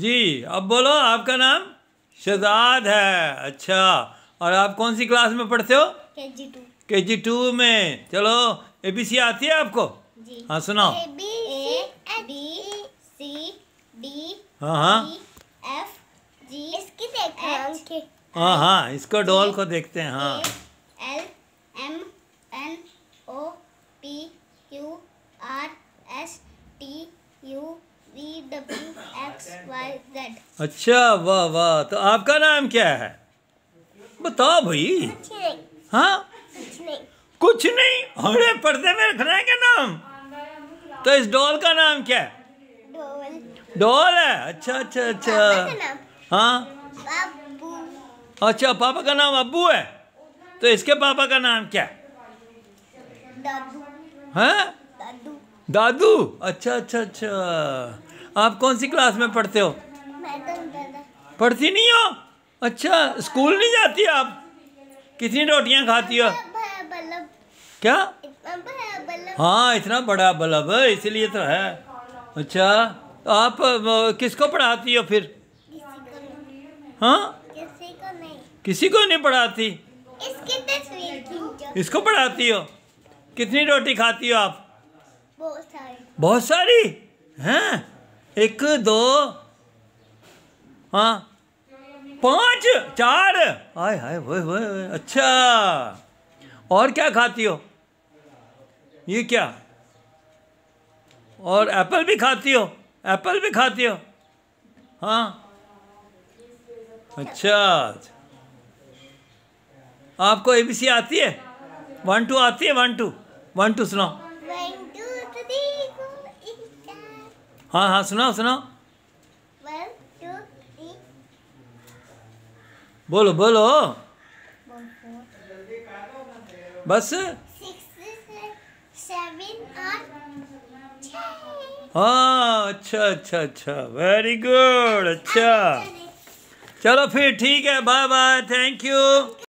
जी अब बोलो आपका नाम शहजाद है अच्छा और आप कौन सी क्लास में पढ़ते हो के जी टू में चलो ए बी सी आती है आपको जी हाँ सुनाओ ए बी सी डी हाँ हाँ एफ जी इसकी हाँ, हाँ हाँ इसको डॉल को देखते हैं हाँ L M N O P Q R S T U अच्छा वाह वाह तो आपका नाम क्या है बताओ भाई हाँ कुछ नहीं हरे पर्दे में रखना है क्या नाम तो इस डॉल का नाम क्या है डॉल है अच्छा अच्छा अच्छा हाँ अच्छा पापा का नाम अबू है तो इसके पापा का नाम क्या है हाँ दादू अच्छा अच्छा अच्छा आप कौन सी क्लास में पढ़ते हो पढ़ती नहीं हो अच्छा स्कूल नहीं जाती आप कितनी रोटियां खाती हो क्या हाँ इतना बड़ा बल्ब इसलिए तो है अच्छा आप किसको पढ़ाती हो फिर हाँ किसी को नहीं किसी को नहीं पढ़ाती इसकी तस्वीर इसको पढ़ाती हो कितनी रोटी खाती हो आप बहुत सारी हैं एक दो हाँ पाँच चार हाय हाय वो वो अच्छा और क्या खाती हो ये क्या और एप्पल भी खाती हो एप्पल भी खाती हो हाँ अच्छा आपको एबीसी आती है वन टू आती है वन टू वन टू सुनाओ हाँ हाँ सुनाओ सुनाओ बोलो बोलो बस हाँ अच्छा अच्छा अच्छा वेरी गुड अच्छा चलो फिर ठीक है बाय बाय थैंक यू